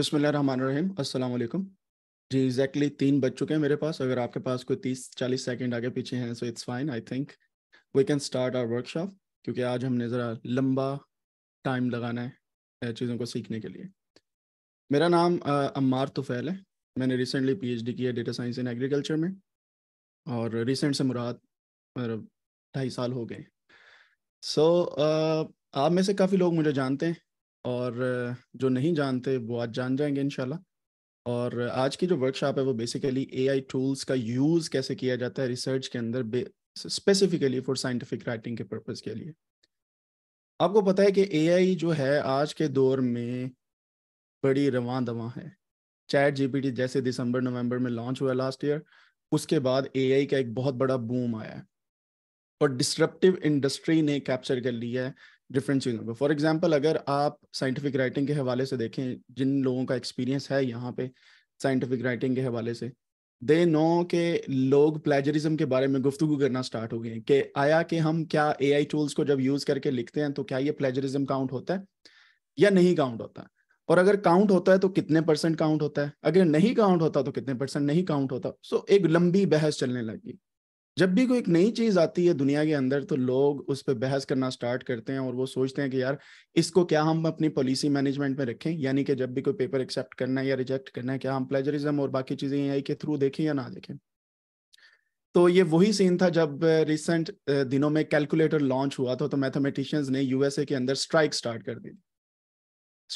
बसमीम वालेकुम जी एग्जैक्टली तीन बज चुके हैं मेरे पास अगर आपके पास कोई तीस चालीस सेकेंड आगे पीछे हैं so it's fine I think we can start our workshop क्योंकि आज हमने ज़रा लंबा टाइम लगाना है चीज़ों को सीखने के लिए मेरा नाम अम्मार तुफैल है मैंने रिसेंटली पीएचडी डी किया डेटा साइंस एंड एग्रीकल्चर में और रिसेंट से मुराद ढाई साल हो गए सो so, uh, आप में से काफ़ी लोग मुझे जानते हैं और जो नहीं जानते वो आज जान जाएंगे इनशाला और आज की जो वर्कशॉप है वो बेसिकली ए टूल्स का यूज़ कैसे किया जाता है रिसर्च के अंदर स्पेसिफिकली फॉर साइंटिफिक राइटिंग के पर्पज़ के लिए आपको पता है कि ए जो है आज के दौर में बड़ी रवा दवा है चैट जीपीटी जैसे दिसंबर नवंबर में लॉन्च हुआ लास्ट ईयर उसके बाद एआई का एक बहुत बड़ा बूम आया है और डिस्ट्रप्टिव इंडस्ट्री ने कैप्चर कर लिया है डिफरेंट चीज़ों पर फॉर एग्जाम्पल अगर आप साइंटिफिक राइटिंग के हवाले से देखें जिन लोगों का एक्सपीरियंस है यहाँ पे साइंटिफिक राइटिंग के हवाले से दे नो के लोग प्लेजरिज्म के बारे में गुफ्तु करना स्टार्ट हो गए कि आया कि हम क्या ए आई टूल्स को जब यूज़ करके लिखते हैं तो क्या ये प्लेजरिज्म काउंट होता है या नहीं काउंट होता और अगर काउंट होता है तो कितने परसेंट काउंट होता है अगर नहीं काउंट होता तो कितने परसेंट नहीं काउंट होता सो so, एक लंबी बहस चलने लगी जब भी कोई एक नई चीज आती है दुनिया के अंदर तो लोग उस पर बहस करना स्टार्ट करते हैं और वो सोचते हैं कि यार इसको क्या हम अपनी पॉलिसी मैनेजमेंट में रखें यानी कि जब भी कोई पेपर एक्सेप्ट करना है या रिजेक्ट करना है क्या हम प्लेजरिज्म और बाकी चीजें आई के थ्रू देखें या ना देखें तो ये वही सीन था जब रिसेंट दिनों में कैलकुलेटर लॉन्च हुआ था तो मैथमेटिशियंस ने यूएसए के अंदर स्ट्राइक स्टार्ट कर दी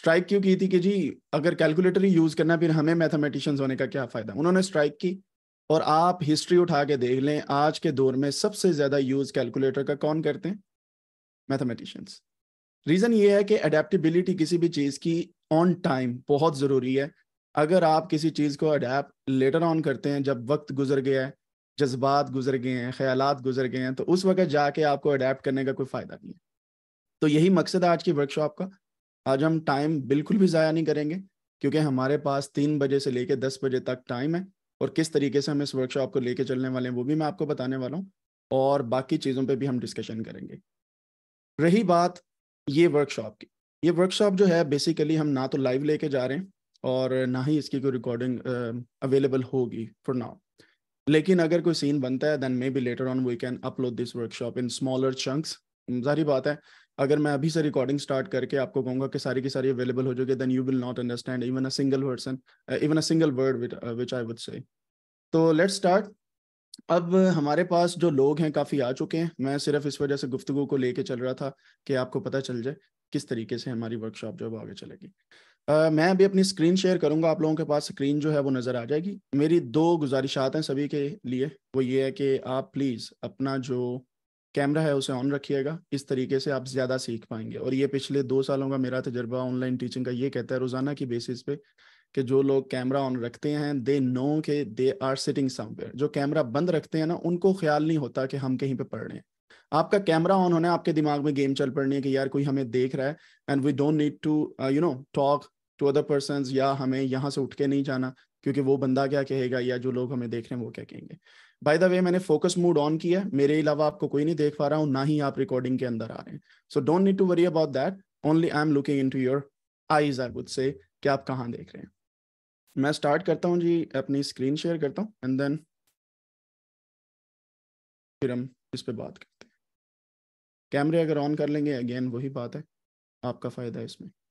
स्ट्राइक क्यों की थी कि जी अगर कैलकुलेटर ही यूज करना फिर हमें मैथमेटिशियंस होने का क्या फायदा उन्होंने स्ट्राइक की और आप हिस्ट्री उठा के देख लें आज के दौर में सबसे ज़्यादा यूज़ कैलकुलेटर का कौन करते हैं मैथमेटिशियंस रीज़न ये है कि अडेप्टिबिलिटी किसी भी चीज़ की ऑन टाइम बहुत ज़रूरी है अगर आप किसी चीज़ को अडेप्ट लेटर ऑन करते हैं जब वक्त गुजर गया है जज्बात गुजर गए हैं ख्याल गुजर गए हैं तो उस वक्त जाके आपको अडेप्ट करने का कोई फ़ायदा नहीं है तो यही मकसद आज की वर्कशॉप का आज हम टाइम बिल्कुल भी ज़ाया नहीं करेंगे क्योंकि हमारे पास तीन बजे से लेकर दस बजे तक टाइम है और किस तरीके से हम इस वर्कशॉप को लेके चलने वाले हैं वो भी मैं आपको बताने वाला हूँ और बाकी चीज़ों पर भी हम डिस्कशन करेंगे रही बात ये वर्कशॉप की ये वर्कशॉप जो है बेसिकली हम ना तो लाइव लेके जा रहे हैं और ना ही इसकी कोई रिकॉर्डिंग अवेलेबल होगी फॉर नाउ लेकिन अगर कोई सीन बनता है then may be later on we can upload this workshop in smaller chunks जारी बात है अगर मैं अभी से रिकॉर्डिंग स्टार्ट करके आपको कहूंगा कि सारी की सारी अवेलेबल हो जाएगी then you will not understand even a single person even a single word which I would say तो लेट स्टार्ट अब हमारे पास जो लोग हैं काफ़ी आ चुके हैं मैं सिर्फ इस वजह से गुफ्तु को लेके चल रहा था कि आपको पता चल जाए किस तरीके से हमारी वर्कशॉप जो है वो आगे चलेगी Uh, मैं अभी अपनी स्क्रीन शेयर करूंगा आप लोगों के पास स्क्रीन जो है वो नज़र आ जाएगी मेरी दो गुजारिशात हैं सभी के लिए वो ये है कि आप प्लीज़ अपना जो कैमरा है उसे ऑन रखिएगा इस तरीके से आप ज़्यादा सीख पाएंगे और ये पिछले दो सालों का मेरा तजर्बा ऑनलाइन टीचिंग का ये कहता है रोज़ाना की बेसिस पे कि जो लोग कैमरा ऑन रखते हैं दे नो के दे आर सिटिंग समवेयर जो कैमरा बंद रखते हैं ना उनको ख्याल नहीं होता कि हम कहीं पे पढ़ रहे हैं आपका कैमरा ऑन होना है आपके दिमाग में गेम चल पड़नी है कि यार कोई हमें देख रहा है and we don't need to you know talk to other person या हमें यहाँ से उठ के नहीं जाना क्योंकि वो बंदा क्या कहेगा या जो लोग हमें देख रहे हैं वो क्या कहेंगे बाय द वे मैंने फोकस मूड ऑन किया है मेरे अलावा आपको कोई नहीं देख पा रहा हूँ ना ही आप रिकॉर्डिंग के अंदर आ रहे हैं so don't need to worry about that only I am looking in to your eyes I would say कि आप कहाँ देख रहे हैं मैं स्टार्ट करता हूँ जी अपनी स्क्रीन शेयर करता हूँ एंड देन फिर हम इस पर बात करते हैं कैमरे अगर ऑन कर लेंगे अगेन वही बात है आपका फ़ायदा है इसमें